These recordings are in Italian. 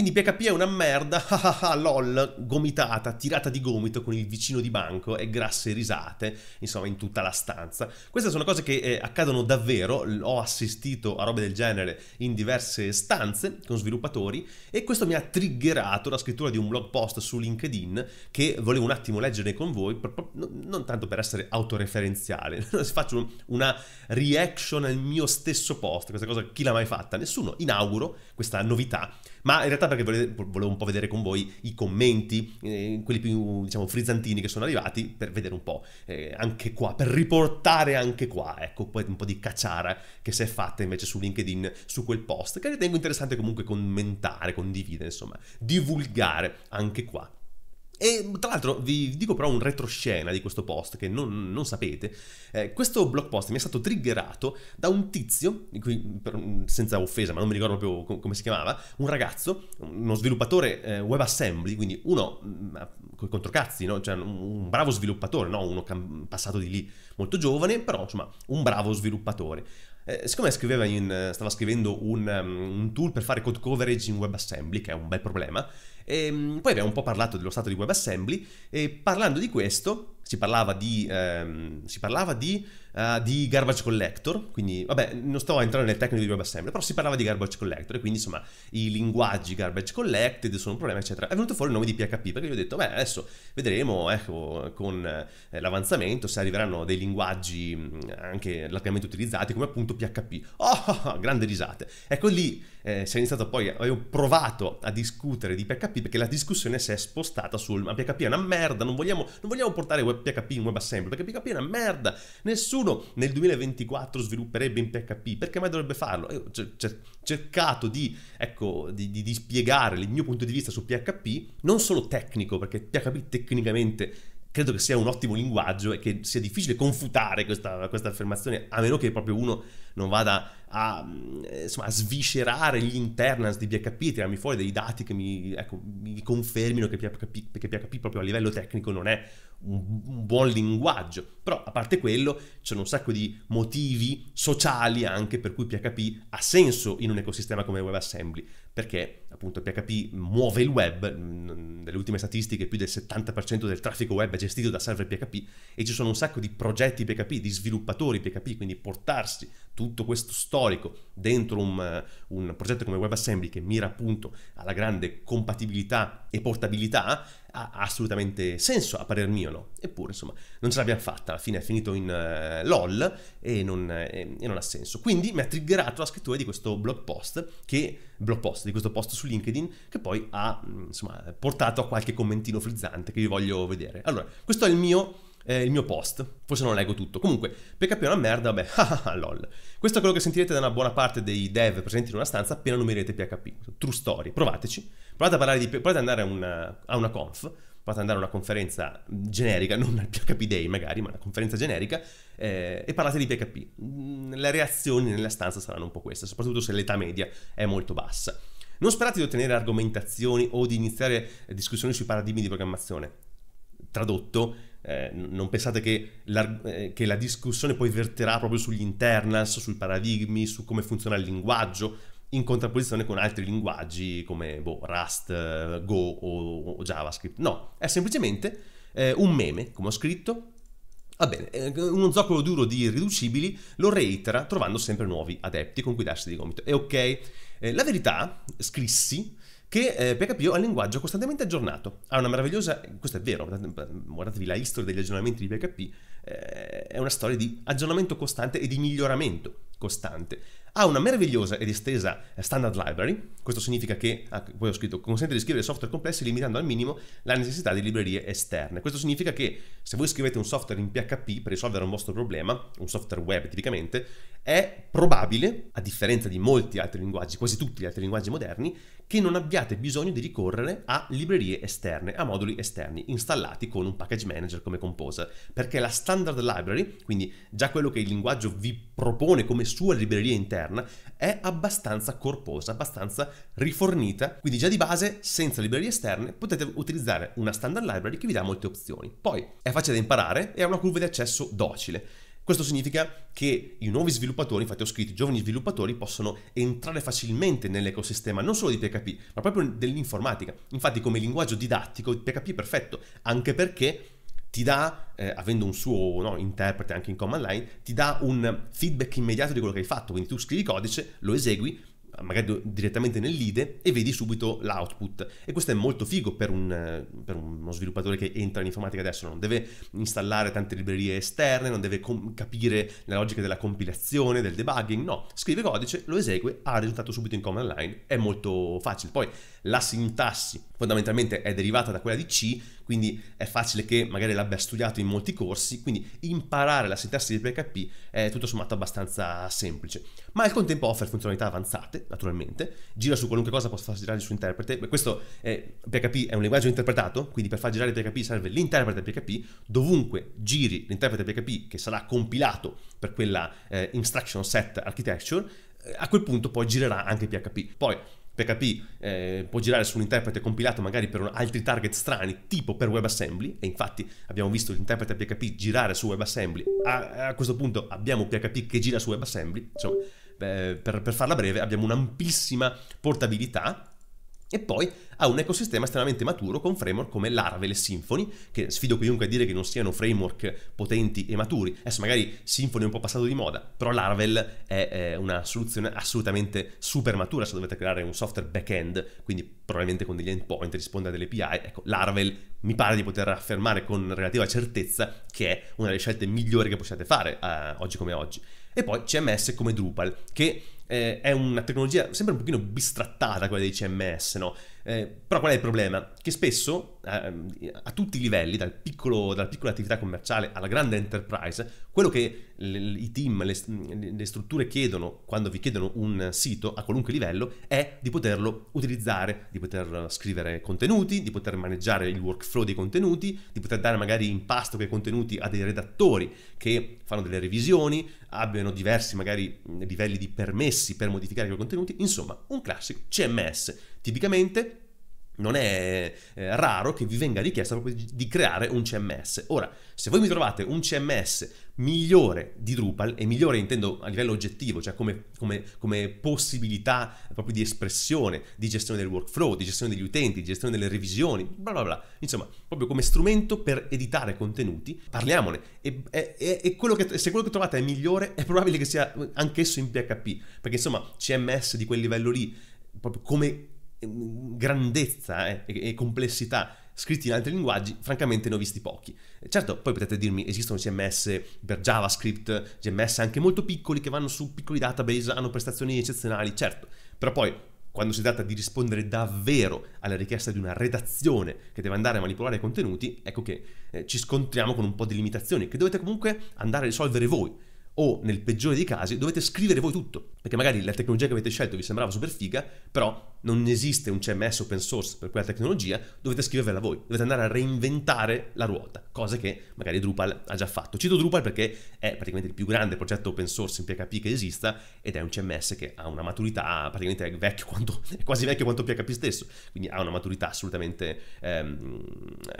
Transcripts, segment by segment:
Quindi PHP è una merda, hahaha, lol, gomitata, tirata di gomito con il vicino di banco e grasse risate, insomma, in tutta la stanza. Queste sono cose che eh, accadono davvero, ho assistito a robe del genere in diverse stanze con sviluppatori e questo mi ha triggerato la scrittura di un blog post su LinkedIn che volevo un attimo leggere con voi, per, per, non tanto per essere autoreferenziale, faccio una reaction al mio stesso post, questa cosa chi l'ha mai fatta? Nessuno, inauguro questa novità ma in realtà perché volevo un po' vedere con voi i commenti, eh, quelli più diciamo frizzantini che sono arrivati, per vedere un po' eh, anche qua, per riportare anche qua, ecco, poi un po' di cacciara che si è fatta invece su LinkedIn su quel post, che ritengo interessante comunque commentare, condividere, insomma, divulgare anche qua. E tra l'altro vi dico però un retroscena di questo post che non, non sapete. Eh, questo blog post mi è stato triggerato da un tizio, cui, per, senza offesa, ma non mi ricordo proprio com- come si chiamava, un ragazzo, uno sviluppatore eh, WebAssembly, quindi uno mm, con i controcazzi, no? cioè un, un, bravo sviluppatore, no? uno cam- passato di lì molto giovane, però insomma un bravo sviluppatore. Eh, siccome scriveva in, stava scrivendo un, um, un, tool per fare code coverage in WebAssembly, che è un bel problema, e, ehm, poi abbiamo un po' parlato dello stato di WebAssembly e parlando di questo si parlava di... Ehm, si parlava di uh, di garbage collector, quindi vabbè non stavo entrando nel tecnico di WebAssembly, però si parlava di garbage collector e quindi insomma i linguaggi garbage collected sono un problema eccetera. È venuto fuori il nome di PHP perché gli ho detto beh adesso vedremo ecco, con eh, l'avanzamento se arriveranno dei linguaggi anche largamente utilizzati come appunto PHP. Oh, oh, oh grande risate. Ecco lì eh, si è iniziato poi, avevo provato a discutere di PHP perché la discussione si è spostata sul ma PHP è una merda, non vogliamo, non vogliamo portare PHP in WebAssembly perché PHP è una merda, nessuno nessuno nel 2024 svilupperebbe in PHP, perché mai dovrebbe farlo? Io ho cercato di, ecco, di, di, di spiegare il mio punto di vista su PHP, non solo tecnico, perché PHP tecnicamente credo che sia un ottimo linguaggio e che sia difficile confutare questa, questa affermazione, a meno che proprio uno non vada a, eh, insomma, a sviscerare gli internals di PHP, tirarmi fuori dei dati che mi, ecco, mi confermino che PHP, che PHP, proprio a livello tecnico non è un, un, buon linguaggio. Però a parte quello ci sono un sacco di motivi sociali anche per cui PHP ha senso in un ecosistema come WebAssembly, perché appunto PHP muove il web, mm, nelle ultime statistiche più del 70% del traffico web è gestito da server PHP e ci sono un sacco di progetti PHP, di sviluppatori PHP, quindi portarsi tutti tutto questo storico dentro un, eh, un progetto come WebAssembly che mira appunto alla grande compatibilità e portabilità ha assolutamente senso a parer mio, no? Eppure, insomma, non ce l'abbiamo fatta, alla fine è finito in uh, LOL e non, eh, e non, ha senso. Quindi mi ha triggerato la scrittura di questo blog post, che, blog post, di questo post su LinkedIn, che poi ha, mm, insomma, portato a qualche commentino frizzante che vi voglio vedere. Allora, questo è il mio eh, il mio post. Forse non leggo tutto. Comunque, PHP è una merda, beh, lol. Questo è quello che sentirete da una buona parte dei dev presenti in una stanza appena numererete PHP. True story, provateci. Provate a parlare di... provate ad andare a una, a una conf provate ad andare a una conferenza generica, non al PHP Day magari, ma una conferenza generica, eh, e parlate di PHP. Mm, le reazioni nella stanza saranno un po' queste, soprattutto se l'età media è molto bassa. Non sperate di ottenere argomentazioni o di iniziare discussioni sui paradigmi di programmazione. Tradotto, eh, non pensate che la, eh, che la, discussione poi verterà proprio sugli internals, sui paradigmi, su come funziona il linguaggio, in contrapposizione con altri linguaggi come boh, Rust, Go o, o, JavaScript. No, è semplicemente eh, un meme, come ho scritto. Va bene, eh, uno zoccolo duro di irriducibili lo reitera trovando sempre nuovi adepti con cui darsi di gomito. E ok, eh, la verità, scrissi, che eh, PHP ha un linguaggio costantemente aggiornato. Ha una meravigliosa, questo è vero, guardatevi la storia degli aggiornamenti di PHP, eh, è una storia di aggiornamento costante e di miglioramento costante. Ha una meravigliosa ed estesa standard library, questo significa che, ah, poi ho scritto, consente di scrivere software complessi limitando al minimo la necessità di librerie esterne. Questo significa che se voi scrivete un software in PHP per risolvere un vostro problema, un software web tipicamente, è probabile, a differenza di molti altri linguaggi, quasi tutti gli altri linguaggi moderni, che non abbiate bisogno di ricorrere a librerie esterne, a moduli esterni installati con un package manager come Composer, perché la standard library, quindi già quello che il linguaggio vi propone come sua libreria interna è abbastanza corposa, abbastanza rifornita, quindi già di base, senza librerie esterne, potete utilizzare una standard library che vi dà molte opzioni. Poi è facile da imparare e ha una curva di accesso docile. Questo significa che i nuovi sviluppatori, infatti ho scritto, i giovani sviluppatori possono entrare facilmente nell'ecosistema non solo di PHP, ma proprio dell'informatica. Infatti come linguaggio didattico il PHP è perfetto, anche perché ti dà, eh, avendo un suo no, interprete anche in command line, ti dà un feedback immediato di quello che hai fatto. Quindi tu scrivi codice, lo esegui, magari direttamente nel nell'IDE e vedi subito l'output. E questo è molto figo per, un, per, uno sviluppatore che entra in informatica adesso, non deve installare tante librerie esterne, non deve com- capire la logica della compilazione, del debugging, no, scrive codice, lo esegue, ha il risultato subito in command line, è molto facile. Poi la sintassi fondamentalmente è derivata da quella di C, quindi è facile che magari l'abbia studiato in molti corsi, quindi imparare la sintassi di PHP è tutto sommato abbastanza semplice. Ma al contempo offre funzionalità avanzate, naturalmente, gira su qualunque cosa possa far girare il suo interprete, questo è, PHP è un linguaggio interpretato, quindi per far girare PHP serve l'interprete PHP, dovunque giri l'interprete PHP che sarà compilato per quella eh, instruction set architecture, eh, a quel punto poi girerà anche PHP. Poi PHP eh, può girare su un interprete compilato magari per altri target strani, tipo per WebAssembly, e infatti abbiamo visto l'interprete PHP girare su WebAssembly. A, a, questo punto abbiamo PHP che gira su WebAssembly, insomma, eh, per, per farla breve, abbiamo un'ampissima portabilità e poi ha un ecosistema estremamente maturo con framework come Laravel e Symfony, che sfido chiunque a dire che non siano framework potenti e maturi. Adesso magari Symfony è un po' passato di moda, però Laravel è, è una soluzione assolutamente super matura se dovete creare un software back-end, quindi probabilmente con degli endpoint, risponde a delle API. Ecco, Laravel mi pare di poter affermare con relativa certezza che è una delle scelte migliori che possiate fare eh, oggi come oggi. E poi CMS come Drupal, che eh, è una tecnologia sempre un pochino bistrattata quella dei CMS, no? Eh, però qual è il problema? Che spesso eh, a tutti i livelli, dal piccolo, dalla piccola attività commerciale alla grande enterprise, quello che le, i team, le, le strutture chiedono quando vi chiedono un sito a qualunque livello è di poterlo utilizzare, di poter scrivere contenuti, di poter maneggiare il workflow dei contenuti, di poter dare magari in pasto quei contenuti a dei redattori che fanno delle revisioni, abbiano diversi magari livelli di permessi per modificare quei contenuti, insomma un classico CMS Tipicamente non è eh, raro che vi venga richiesta proprio di, di creare un CMS. Ora, se voi mi trovate un CMS migliore di Drupal, e migliore intendo a livello oggettivo, cioè come, come, come possibilità proprio di espressione, di gestione del workflow, di gestione degli utenti, di gestione delle revisioni, bla bla bla, insomma, proprio come strumento per editare contenuti, parliamone. E, e, e quello che, se quello che trovate è migliore, è probabile che sia anch'esso in PHP, perché insomma, CMS di quel livello lì, proprio come grandezza eh, e, complessità scritti in altri linguaggi, francamente ne ho visti pochi. Certo, poi potete dirmi, esistono CMS per JavaScript, CMS anche molto piccoli che vanno su piccoli database, hanno prestazioni eccezionali, certo, però poi quando si tratta di rispondere davvero alla richiesta di una redazione che deve andare a manipolare i contenuti, ecco che eh, ci scontriamo con un po' di limitazioni che dovete comunque andare a risolvere voi o nel peggiore dei casi dovete scrivere voi tutto, perché magari la tecnologia che avete scelto vi sembrava super figa, però non esiste un CMS open source per quella tecnologia, dovete scrivervela voi, dovete andare a reinventare la ruota, cosa che magari Drupal ha già fatto. Cito Drupal perché è praticamente il più grande progetto open source in PHP che esista ed è un CMS che ha una maturità praticamente vecchio quanto, quasi vecchio quanto PHP stesso, quindi ha una maturità assolutamente ehm,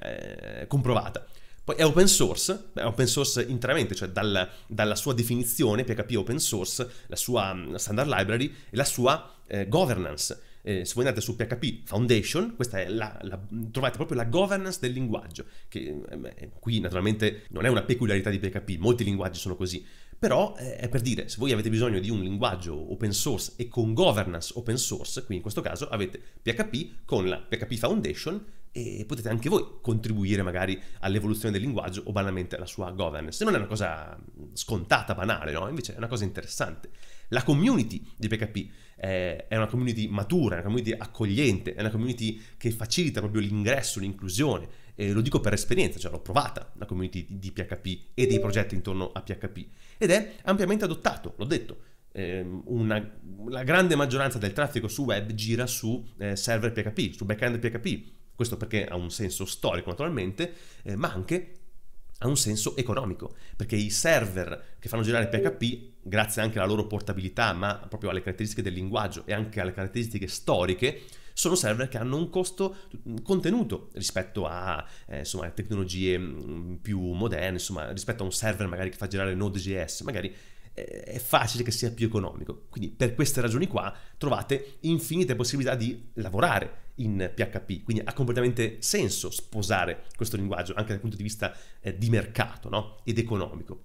eh, comprovata. Poi è open source, è open source interamente, cioè dal, dalla sua definizione, PHP open source, la sua mm, standard library e la sua eh, governance. Eh, se voi andate su PHP Foundation, questa è la, la, trovate proprio la governance del linguaggio, che eh, eh qui naturalmente non è una peculiarità di PHP, molti linguaggi sono così, però eh, è per dire, se voi avete bisogno di un linguaggio open source e con governance open source, qui in questo caso avete PHP con la PHP Foundation e potete anche voi contribuire magari all'evoluzione del linguaggio o banalmente alla sua governance. Non è una cosa mm, scontata, banale, no? Invece è una cosa interessante. La community di PHP eh, è una community matura, è una community accogliente, è una community che facilita proprio l'ingresso, l'inclusione. E lo dico per esperienza, cioè l'ho provata, la community di PHP e dei progetti intorno a PHP. Ed è ampiamente adottato, l'ho detto. Ehm, una, la grande maggioranza del traffico su web gira su eh, server PHP, su backend PHP questo perché ha un senso storico naturalmente, eh, ma anche ha un senso economico, perché i server che fanno girare PHP, grazie anche alla loro portabilità, ma proprio alle caratteristiche del linguaggio e anche alle caratteristiche storiche, sono server che hanno un costo mm, contenuto rispetto a eh, insomma, tecnologie mm, più moderne, insomma, rispetto a un server magari che fa girare Node.js, magari è facile che sia più economico. Quindi per queste ragioni qua trovate infinite possibilità di lavorare in PHP, quindi ha completamente senso sposare questo linguaggio anche dal punto di vista eh, di mercato no? ed economico.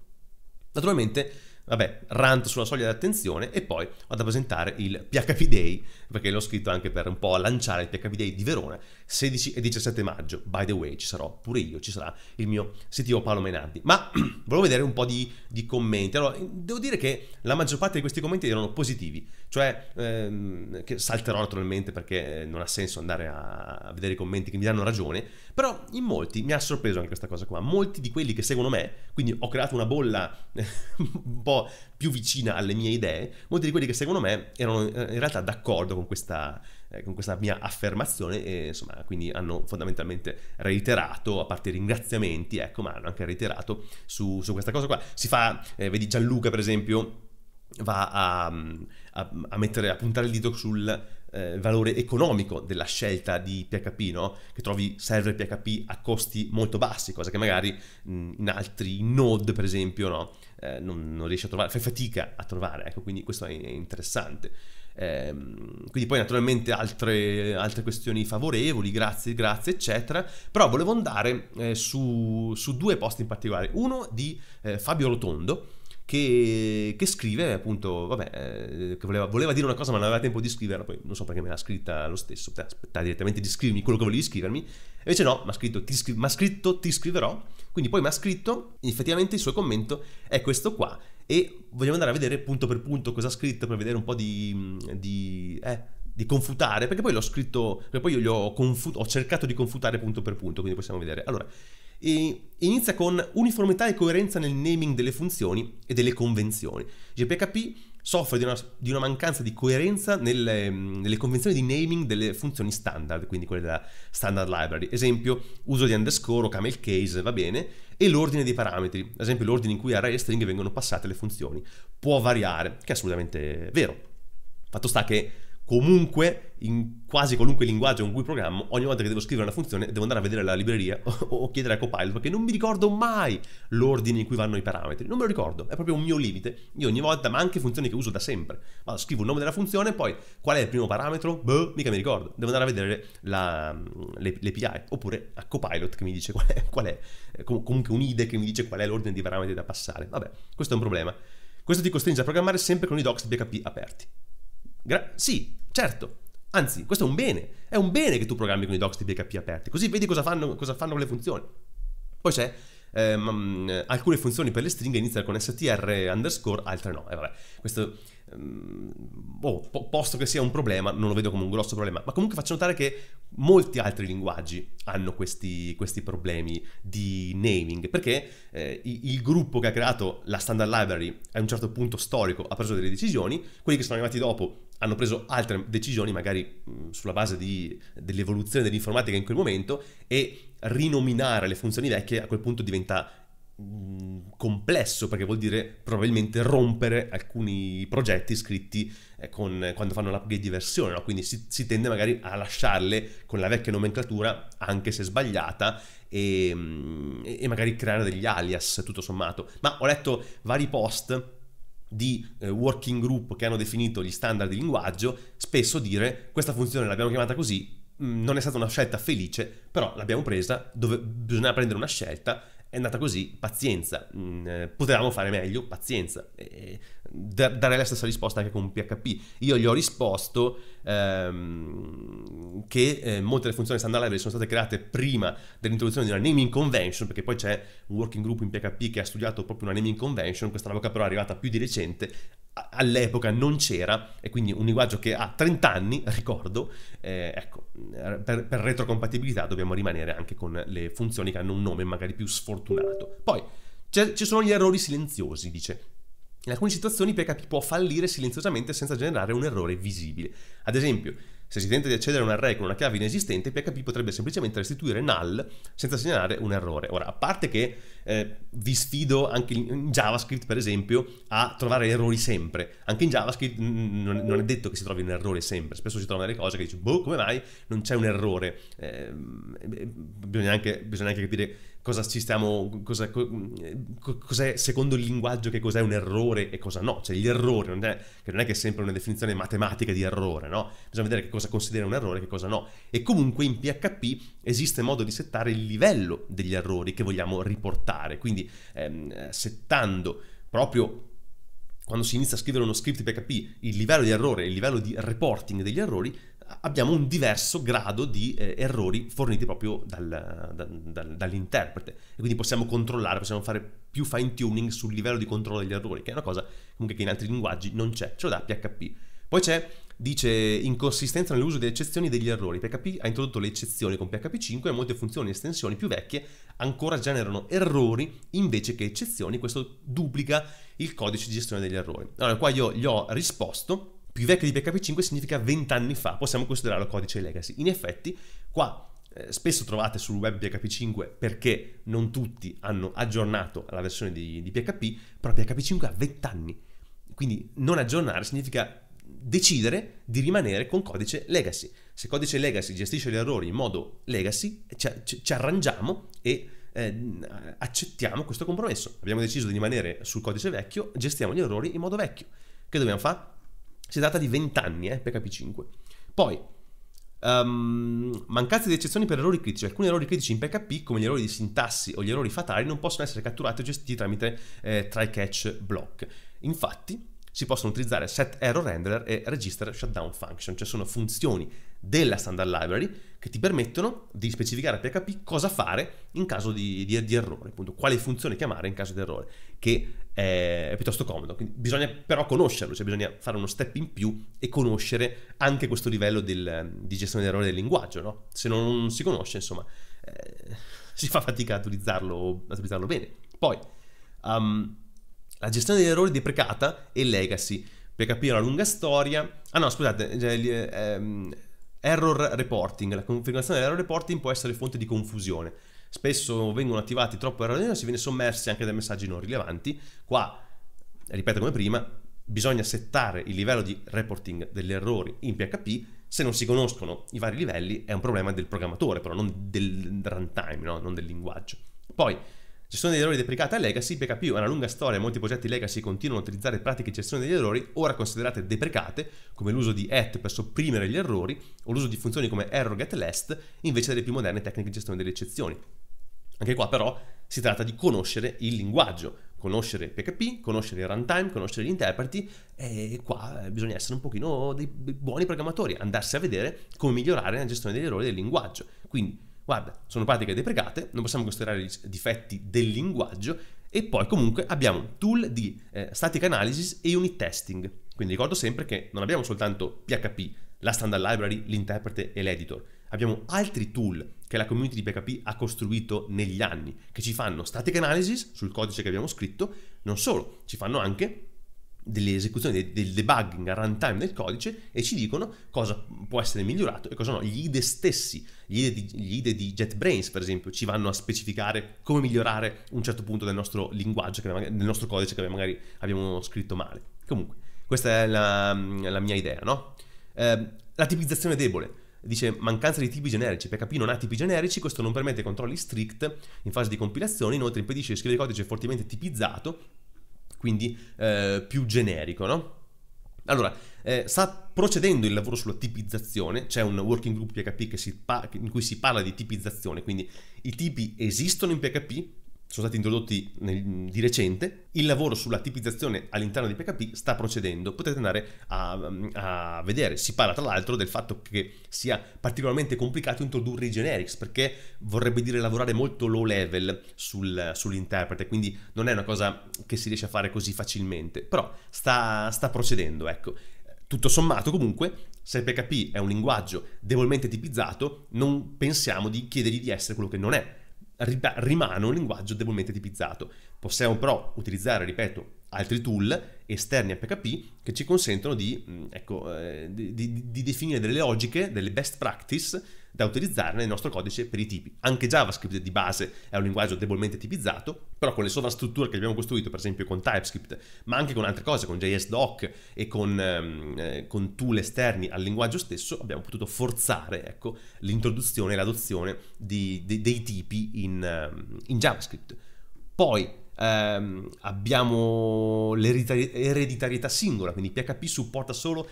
Naturalmente Vabbè, rant sulla soglia di attenzione e poi vado a presentare il PHP Day, perché l'ho scritto anche per un po' lanciare il PHP Day di Verona, 16 e 17 maggio. By the way, ci sarò pure io, ci sarà il mio CTO Paolo Menardi. Ma volevo vedere un po' di, di, commenti. Allora, devo dire che la maggior parte di questi commenti erano positivi, cioè ehm, che salterò naturalmente perché eh, non ha senso andare a, vedere i commenti che mi danno ragione, però in molti mi ha sorpreso anche questa cosa qua. Molti di quelli che seguono me, quindi ho creato una bolla un po' po' più vicina alle mie idee, molti di quelli che secondo me erano eh, in realtà d'accordo con questa, eh, con questa mia affermazione e insomma quindi hanno fondamentalmente reiterato, a parte i ringraziamenti, ecco, ma hanno anche reiterato su, su questa cosa qua. Si fa, eh, vedi Gianluca per esempio, va a, mm, a, a, mettere, a puntare il dito sul eh, valore economico della scelta di PHP, no? che trovi server PHP a costi molto bassi, cosa che magari in altri node, per esempio, no? eh, non, non, riesci a trovare, fai fatica a trovare, ecco, quindi questo è interessante. Eh, quindi poi naturalmente altre, altre, questioni favorevoli, grazie, grazie, eccetera. Però volevo andare eh, su, su, due posti in particolare, uno di eh, Fabio Rotondo, che, che scrive appunto, vabbè, eh, che voleva, voleva, dire una cosa ma non aveva tempo di scriverla, poi non so perché me l'ha scritta lo stesso, poteva aspettare direttamente di scrivermi quello che volevi scrivermi, invece no, mi ha scritto, scritto ti scriverò, quindi poi mi ha scritto, effettivamente il suo commento è questo qua e vogliamo andare a vedere punto per punto cosa ha scritto per vedere un po' di... Mm, di eh, di confutare, perché poi l'ho scritto, perché poi io gli ho, confut- ho cercato di confutare punto per punto, quindi possiamo vedere. Allora, e inizia con uniformità e coerenza nel naming delle funzioni e delle convenzioni. GPHP soffre di una, di una mancanza di coerenza nelle, nelle, convenzioni di naming delle funzioni standard, quindi quelle della standard library. Esempio, uso di underscore o camel case, va bene, e l'ordine dei parametri, ad esempio l'ordine in cui array e string vengono passate le funzioni, può variare, che è assolutamente vero. Fatto sta che comunque in quasi qualunque linguaggio con cui programmo, ogni volta che devo scrivere una funzione devo andare a vedere la libreria o, o chiedere a Copilot perché non mi ricordo mai l'ordine in cui vanno i parametri, non me lo ricordo, è proprio un mio limite. Io ogni volta, ma anche funzioni che uso da sempre, vado, scrivo il nome della funzione poi qual è il primo parametro? Boh, mica mi ricordo, devo andare a vedere la, le, l'API oppure a Copilot che mi dice qual è, qual è eh, comunque un IDE che mi dice qual è l'ordine di parametri da passare. Vabbè, questo è un problema. Questo ti costringe a programmare sempre con i docs PHP aperti. Gra- sì, certo. Anzi, questo è un bene. È un bene che tu programmi con i docs di PHP aperti, così vedi cosa fanno, cosa fanno le funzioni. Poi c'è ehm, alcune funzioni per le stringhe iniziano con str underscore, altre no. E eh, vabbè, questo Ehm, oh, po- posto che sia un problema, non lo vedo come un grosso problema, ma comunque faccio notare che molti altri linguaggi hanno questi, questi problemi di naming, perché eh, il gruppo che ha creato la standard library a un certo punto storico ha preso delle decisioni, quelli che sono arrivati dopo hanno preso altre decisioni, magari mh, mm, sulla base di, dell'evoluzione dell'informatica in quel momento, e rinominare le funzioni vecchie a quel punto diventa Mm, complesso perché vuol dire probabilmente rompere alcuni progetti scritti eh, con, quando fanno l'upgrade di versione, no? quindi si, si, tende magari a lasciarle con la vecchia nomenclatura anche se sbagliata mm, e, e magari creare degli alias tutto sommato. Ma ho letto vari post di eh, working group che hanno definito gli standard di linguaggio, spesso dire questa funzione l'abbiamo chiamata così, mm, non è stata una scelta felice, però l'abbiamo presa, dove bisogna prendere una scelta è andata così, pazienza. Mm, eh, potevamo fare meglio, pazienza. E dare la stessa risposta anche con PHP. Io gli ho risposto ehm, che eh, molte delle funzioni standard library sono state create prima dell'introduzione di una naming convention, perché poi c'è un working group in PHP che ha studiato proprio una naming convention, questa roba però è arrivata più di recente, all'epoca non c'era e quindi un linguaggio che ha 30 anni, ricordo, eh, ecco, eh, per, per retrocompatibilità dobbiamo rimanere anche con le funzioni che hanno un nome magari più sfortunato. Poi ci sono gli errori silenziosi, dice. In alcune situazioni PHP può fallire silenziosamente senza generare un errore visibile. Ad esempio, se si tenta di accedere a un array con una chiave inesistente, PHP potrebbe semplicemente restituire null senza segnalare un errore. Ora, a parte che eh, vi sfido anche in JavaScript, per esempio, a trovare errori sempre. Anche in JavaScript non, non è detto che si trovi un errore sempre. Spesso si trovano delle cose che dici, boh, come mai non c'è un errore? Eh, bisogna, anche, bisogna anche capire cosa ci stiamo, cosa, cos'è secondo il linguaggio che cos'è un errore e cosa no, cioè l'errore non è, che non è che è sempre una definizione matematica di errore, no? Bisogna vedere che cosa considera un errore e che cosa no. E comunque in PHP esiste modo di settare il livello degli errori che vogliamo riportare, quindi ehm, settando proprio quando si inizia a scrivere uno script PHP il livello di errore e il livello di reporting degli errori, abbiamo un diverso grado di eh, errori forniti proprio dal, dal, dal, dall'interprete. E quindi possiamo controllare, possiamo fare più fine tuning sul livello di controllo degli errori, che è una cosa comunque che in altri linguaggi non c'è, ce lo dà PHP. Poi c'è, dice, inconsistenza nell'uso delle eccezioni e degli errori. PHP ha introdotto le eccezioni con PHP 5 e molte funzioni e estensioni più vecchie ancora generano errori invece che eccezioni. Questo duplica il codice di gestione degli errori. Allora, qua io gli ho risposto più vecchio di PHP 5 significa 20 anni fa, possiamo considerarlo codice legacy. In effetti, qua eh, spesso trovate sul web PHP 5 perché non tutti hanno aggiornato la versione di, di PHP, però PHP 5 ha 20 anni. Quindi non aggiornare significa decidere di rimanere con codice legacy. Se codice legacy gestisce gli errori in modo legacy, ci, ci, ci arrangiamo e eh, accettiamo questo compromesso. Abbiamo deciso di rimanere sul codice vecchio, gestiamo gli errori in modo vecchio. Che dobbiamo fare? Si tratta di 20 anni eh, PHP5. Poi, um, mancanza di eccezioni per errori critici. Alcuni errori critici in PHP, come gli errori di sintassi o gli errori fatali, non possono essere catturati o gestiti tramite eh, try catch block. Infatti, si possono utilizzare set error renderer e register shutdown function, cioè sono funzioni della standard library che ti permettono di specificare a PHP cosa fare in caso di, di, di errore, appunto quale funzione chiamare in caso di errore, che è, è piuttosto comodo. Quindi bisogna però conoscerlo, cioè bisogna fare uno step in più e conoscere anche questo livello del, di gestione dell'errore del linguaggio, no? Se non si conosce, insomma, eh, si fa fatica a utilizzarlo, a utilizzarlo bene. Poi, um, la gestione degli errori deprecata e legacy. PHP è una lunga storia. Ah no, scusate, eh, eh, ehm, Error reporting. La configurazione dell'error reporting può essere fonte di confusione. Spesso vengono attivati troppo errori e si viene sommersi anche dai messaggi non rilevanti. Qua, ripeto come prima, bisogna settare il livello di reporting degli errori in PHP. Se non si conoscono i vari livelli è un problema del programmatore, però non del runtime, no? non del linguaggio. Poi, ci sono degli errori deprecati a Legacy, PHP ha una lunga storia e molti progetti Legacy continuano a utilizzare pratiche di gestione degli errori ora considerate deprecate, come l'uso di at per sopprimere gli errori o l'uso di funzioni come error get last, invece delle più moderne tecniche di gestione delle eccezioni. Anche qua però si tratta di conoscere il linguaggio, conoscere PHP, conoscere il runtime, conoscere gli interpreti e qua eh, bisogna essere un pochino dei buoni programmatori, andarsi a vedere come migliorare la gestione degli errori del linguaggio. Quindi guarda, sono pratiche deprecate, non possiamo considerare i difetti del linguaggio e poi comunque abbiamo tool di eh, static analysis e unit testing. Quindi ricordo sempre che non abbiamo soltanto PHP, la standard library, l'interprete e l'editor. Abbiamo altri tool che la community di PHP ha costruito negli anni, che ci fanno static analysis sul codice che abbiamo scritto, non solo, ci fanno anche delle esecuzioni, del debugging a runtime del codice e ci dicono cosa può essere migliorato e cosa no. Gli IDE stessi, gli IDE di, gli IDE di JetBrains per esempio, ci vanno a specificare come migliorare un certo punto del nostro linguaggio, del nostro codice che magari abbiamo scritto male. Comunque, questa è la, la mia idea, no? Eh, la tipizzazione debole dice mancanza di tipi generici. PHP non ha tipi generici, questo non permette controlli strict in fase di compilazione, inoltre impedisce di scrivere codice fortemente tipizzato quindi eh, più generico, no? Allora, eh, sta procedendo il lavoro sulla tipizzazione, c'è un working group PHP in cui si parla di tipizzazione, quindi i tipi esistono in PHP, sono stati introdotti nel, di recente. Il lavoro sulla tipizzazione all'interno di PHP sta procedendo, potete andare a, a, vedere. Si parla tra l'altro del fatto che sia particolarmente complicato introdurre i generics, perché vorrebbe dire lavorare molto low level sul, sull'interprete, quindi non è una cosa che si riesce a fare così facilmente, però sta, sta procedendo, ecco. Tutto sommato, comunque, se PHP è un linguaggio debolmente tipizzato, non pensiamo di chiedergli di essere quello che non è rimane un linguaggio debolmente tipizzato. Possiamo però utilizzare, ripeto, altri tool esterni a PHP che ci consentono di, mm, ecco, eh, di, di, di, definire delle logiche, delle best practice da utilizzare nel nostro codice per i tipi. Anche JavaScript di base è un linguaggio debolmente tipizzato, però con le sovrastrutture che abbiamo costruito, per esempio con TypeScript, ma anche con altre cose, con JSDoc e con, ehm, eh, con tool esterni al linguaggio stesso, abbiamo potuto forzare ecco, l'introduzione e l'adozione di, de, dei tipi in, ehm, in JavaScript. Poi ehm, abbiamo l'ereditarietà singola, quindi PHP supporta solo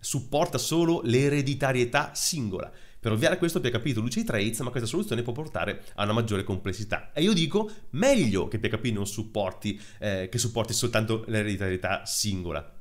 supporta solo l'ereditarietà singola. Per ovviare a questo PHP introduce i traits, ma questa soluzione può portare a una maggiore complessità. E io dico, meglio che PHP non supporti, eh, che supporti soltanto l'ereditarietà singola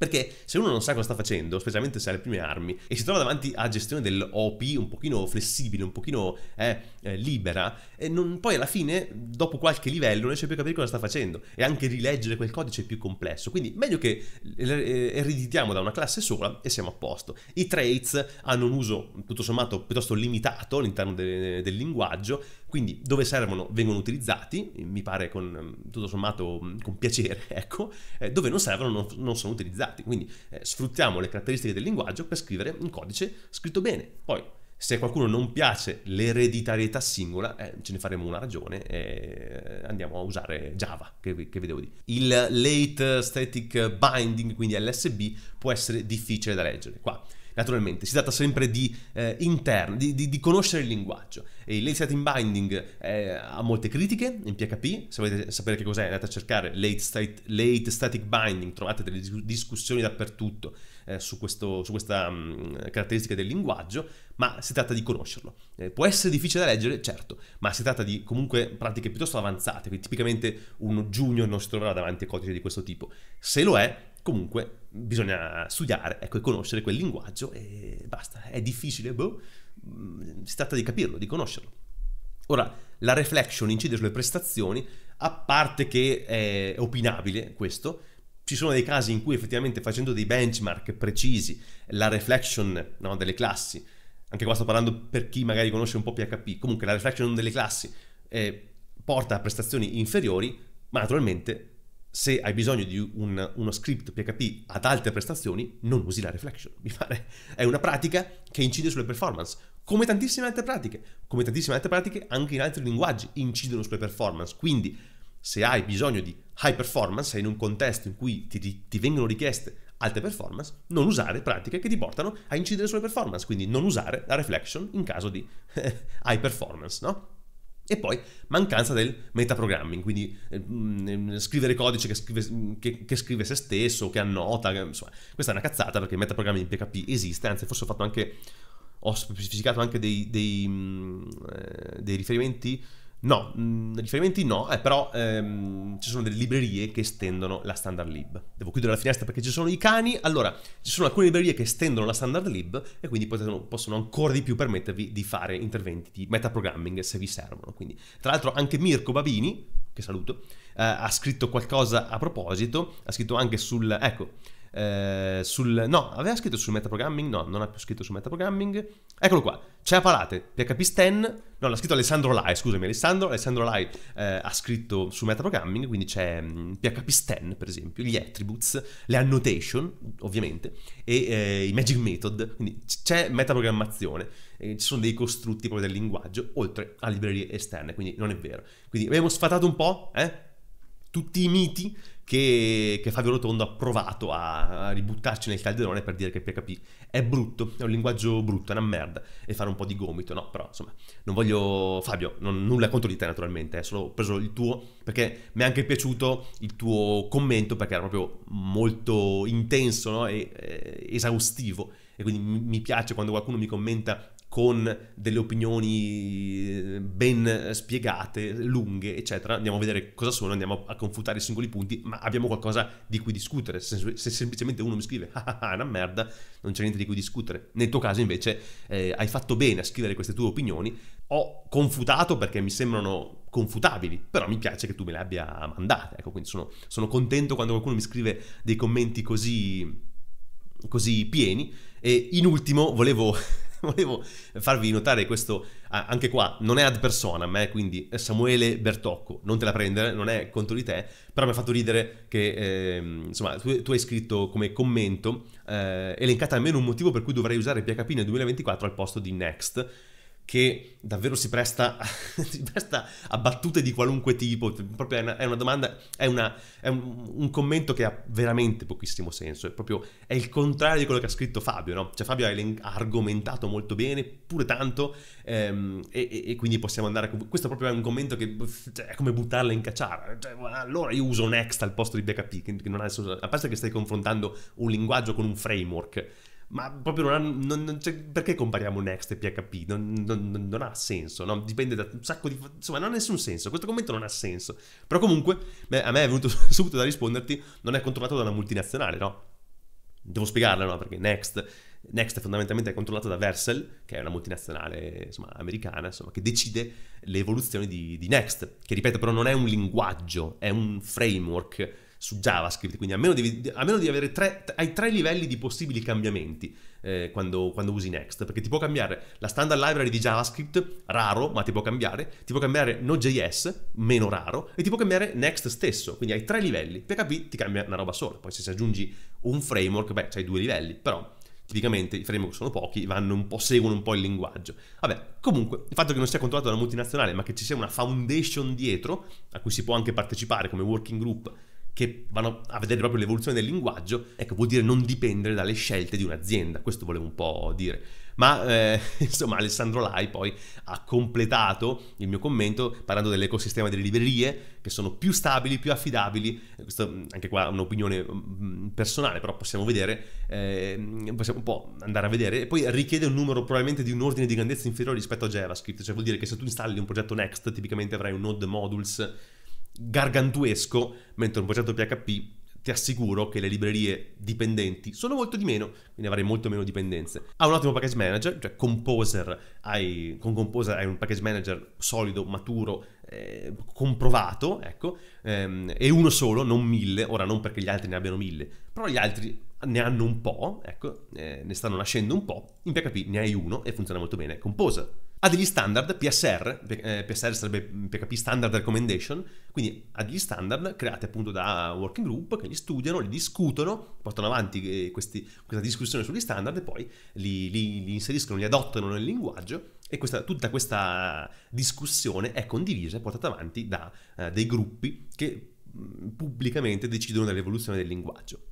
perché se uno non sa cosa sta facendo, specialmente se ha le prime armi, e si trova davanti a gestione dell'OP un pochino flessibile, un pochino eh, eh, libera, eh, non, poi alla fine, dopo qualche livello, non riesce più a capire cosa sta facendo. E anche rileggere quel codice è più complesso. Quindi meglio che eh, ereditiamo da una classe sola e siamo a posto. I traits hanno un uso tutto sommato piuttosto limitato all'interno de- del linguaggio quindi dove servono vengono utilizzati, mi pare con, mm, tutto sommato mm, con piacere, ecco, eh, dove non servono non, non sono utilizzati. Quindi eh, sfruttiamo le caratteristiche del linguaggio per scrivere un codice scritto bene. Poi se a qualcuno non piace l'ereditarietà singola, eh, ce ne faremo una ragione e andiamo a usare Java, che, che vi devo dire. Il late static binding, quindi LSB, può essere difficile da leggere. Qua Naturalmente, si tratta sempre di, eh, intern, di, di, di conoscere il linguaggio. E late starting binding eh, ha molte critiche in PHP, se volete sapere che cos'è andate a cercare late, state, late static binding, trovate delle discussioni dappertutto eh, su, questo, su, questa mh, mm, caratteristica del linguaggio, ma si tratta di conoscerlo. Eh, può essere difficile da leggere, certo, ma si tratta di comunque pratiche piuttosto avanzate, quindi tipicamente un junior non si troverà davanti a codice di questo tipo. Se lo è, Comunque bisogna studiare ecco, e conoscere quel linguaggio e basta. È difficile, boh. Mm, si tratta di capirlo, di conoscerlo. Ora, la reflection incide sulle prestazioni, a parte che è opinabile questo, ci sono dei casi in cui effettivamente facendo dei benchmark precisi, la reflection no, delle classi, anche qua sto parlando per chi magari conosce un po' PHP, comunque la reflection delle classi eh, porta a prestazioni inferiori, ma naturalmente se hai bisogno di un, uno script PHP ad alte prestazioni, non usi la reflection. Mi pare è una pratica che incide sulle performance, come tantissime altre pratiche, come tantissime altre pratiche anche in altri linguaggi incidono sulle performance. Quindi, se hai bisogno di high performance, sei in un contesto in cui ti, ti vengono richieste alte performance, non usare pratiche che ti portano a incidere sulle performance, quindi non usare la reflection in caso di high performance, no? E poi mancanza del metaprogramming, quindi ehm, mm, scrivere codice che scrive, che, che scrive, se stesso, che annota, che, insomma, questa è una cazzata perché il metaprogramming in PHP esiste, anzi forse ho fatto anche, ho specificato anche dei, dei, mm, eh, dei riferimenti No, mm, riferimenti no, eh, però ehm, ci sono delle librerie che estendono la standard lib. Devo chiudere la finestra perché ci sono i cani. Allora, ci sono alcune librerie che estendono la standard lib e quindi potete, possono ancora di più permettervi di fare interventi di metaprogramming se vi servono. Quindi, tra l'altro, anche Mirko Babini, che saluto, eh, ha scritto qualcosa a proposito, ha scritto anche sul... ecco, eh, sul... No, aveva scritto sul metaprogramming? No, non ha più scritto sul metaprogramming. Eccolo qua, c'è Apalate, PHP 10. no, l'ha scritto Alessandro Lai, scusami Alessandro, Alessandro Lai eh, ha scritto su metaprogramming, quindi c'è mh, PHP 10, per esempio, gli attributes, le annotation ovviamente, e eh, i magic method, quindi c'è metaprogrammazione, ci sono dei costrutti proprio del linguaggio, oltre a librerie esterne, quindi non è vero. Quindi abbiamo sfatato un po', eh? tutti i miti che, che Fabio Rotondo ha provato a, a ributtarci nel calderone per dire che PHP è brutto, è un linguaggio brutto, è una merda, e fare un po' di gomito, no? Però insomma, non voglio... Fabio, non, nulla contro di te naturalmente, eh, solo ho preso il tuo, perché mi è anche piaciuto il tuo commento, perché era proprio molto intenso no? e eh, esaustivo, e quindi mi piace quando qualcuno mi commenta con delle opinioni eh, ben spiegate, lunghe, eccetera. Andiamo a vedere cosa sono, andiamo a confutare i singoli punti, ma abbiamo qualcosa di cui discutere. Se, se semplicemente uno mi scrive, ah, ah ah una merda, non c'è niente di cui discutere. Nel tuo caso invece eh, hai fatto bene a scrivere queste tue opinioni, ho confutato perché mi sembrano confutabili, però mi piace che tu me le abbia mandate, ecco, quindi sono, sono contento quando qualcuno mi scrive dei commenti così, così pieni. E in ultimo volevo volevo farvi notare questo, anche qua, non è ad persona, ma eh, è quindi Samuele Bertocco, non te la prendere, non è contro di te, però mi ha fatto ridere che, eh, insomma, tu, tu, hai scritto come commento, eh, elencata almeno un motivo per cui dovrei usare PHP nel 2024 al posto di Next, che davvero si presta, a, si presta a battute di qualunque tipo, proprio è una, è una domanda, è, una, è un, un, commento che ha veramente pochissimo senso, è proprio è il contrario di quello che ha scritto Fabio, no? Cioè Fabio ha, ha argomentato molto bene, pure tanto, ehm, e, e, quindi possiamo andare, questo proprio è un commento che cioè, è come buttarla in cacciara, cioè, allora io uso Next al posto di BHP, che, che non ha nessuno, a parte che stai confrontando un linguaggio con un framework, ma proprio non, ha, non, non perché compariamo Next e PHP? Non, non ha senso, no? dipende da un sacco di... insomma non ha nessun senso, questo commento non ha senso. Però comunque beh, a me è venuto subito da risponderti, non è controllato da una multinazionale, no? Devo spiegarla, no? Perché Next, Next è fondamentalmente è controllato da Versel, che è una multinazionale insomma, americana, insomma, che decide le evoluzioni di, di Next, che ripeto però non è un linguaggio, è un framework su JavaScript, quindi almeno, devi, almeno devi avere tre, hai tre livelli di possibili cambiamenti eh, quando, quando, usi Next, perché ti può cambiare la standard library di JavaScript, raro, ma ti può cambiare, ti può cambiare Node.js, meno raro, e ti può cambiare Next stesso, quindi hai tre livelli, PHP ti cambia una roba sola, poi se ci aggiungi un framework, beh, c'hai due livelli, però tipicamente i framework sono pochi, vanno un po', seguono un po' il linguaggio. Vabbè, comunque, il fatto che non sia controllato da una multinazionale, ma che ci sia una foundation dietro, a cui si può anche partecipare come working group, che vanno a vedere proprio l'evoluzione del linguaggio, ecco, vuol dire non dipendere dalle scelte di un'azienda, questo volevo un po' dire. Ma eh, insomma Alessandro Lai poi ha completato il mio commento parlando dell'ecosistema delle librerie che sono più stabili, più affidabili, eh, questo mm, anche qua è un'opinione mm, mm, personale, però possiamo vedere, eh, possiamo un po' andare a vedere, e poi richiede un numero probabilmente di un ordine di grandezza inferiore rispetto a JavaScript, cioè vuol dire che se tu installi un progetto Next tipicamente avrai un node modules gargantuesco, mentre un progetto PHP ti assicuro che le librerie dipendenti sono molto di meno, quindi avrai molto meno dipendenze. Ha un ottimo package manager, cioè Composer, hai, con Composer hai un package manager solido, maturo, eh, comprovato, ecco, ehm, e uno solo, non mille, ora non perché gli altri ne abbiano mille, però gli altri ne hanno un po', ecco, eh, ne stanno nascendo un po', in PHP ne hai uno e funziona molto bene, Composer ha degli standard PSR, PSR eh, sarebbe PHP Standard Recommendation, quindi ha degli standard creati appunto da working group che li studiano, li discutono, portano avanti eh, questi, questa discussione sugli standard e poi li, li, li, inseriscono, li adottano nel linguaggio e questa, tutta questa discussione è condivisa e portata avanti da eh, dei gruppi che mm, pubblicamente decidono dell'evoluzione del linguaggio.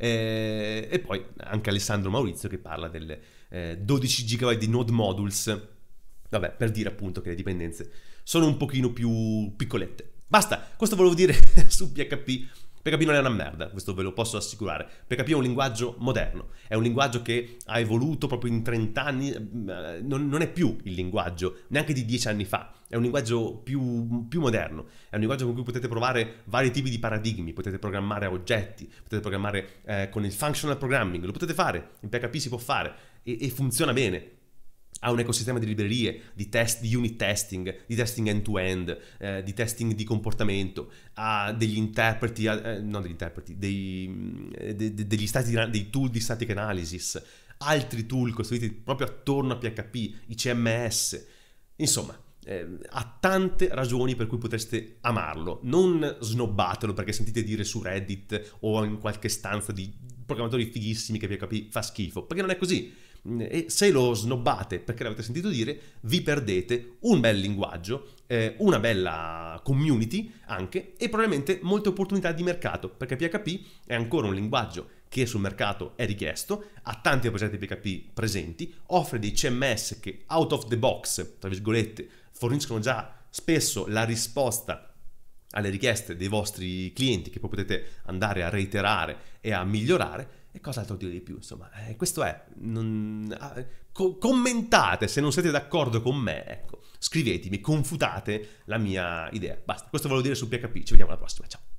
Eh, e poi anche Alessandro Maurizio che parla del 12 eh, GB di node modules Vabbè, per dire appunto che le dipendenze sono un pochino più piccolette. Basta, questo volevo dire su PHP. PHP non è una merda, questo ve lo posso assicurare. PHP è un linguaggio moderno, è un linguaggio che ha evoluto proprio in 30 anni, mm, non, non è più il linguaggio neanche di 10 anni fa, è un linguaggio più, più, moderno, è un linguaggio con cui potete provare vari tipi di paradigmi, potete programmare oggetti, potete programmare eh, con il functional programming, lo potete fare, in PHP si può fare e, e funziona bene ha un ecosistema di librerie, di test, di unit testing, di testing end-to-end, eh, di testing di comportamento, ha degli interpreti, eh, non degli interpreti, dei, mm, de, de, degli stati, dei tool di static analysis, altri tool costruiti proprio attorno a PHP, i CMS, insomma, eh, ha tante ragioni per cui potreste amarlo. Non snobbatelo perché sentite dire su Reddit o in qualche stanza di programmatori fighissimi che PHP fa schifo, perché non è così eh, e se lo snobbate perché l'avete sentito dire, vi perdete un bel linguaggio, eh, una bella community anche e probabilmente molte opportunità di mercato, perché PHP è ancora un linguaggio che sul mercato è richiesto, ha tanti progetti PHP presenti, offre dei CMS che out of the box, tra virgolette, forniscono già spesso la risposta alle richieste dei vostri clienti che poi potete andare a reiterare e a migliorare e cos'altro dire di più, insomma, eh, questo è. Non, ah, co commentate se non siete d'accordo con me, ecco, scrivetemi, confutate la mia idea. Basta, questo volevo dire su PHP, ci vediamo alla prossima, ciao.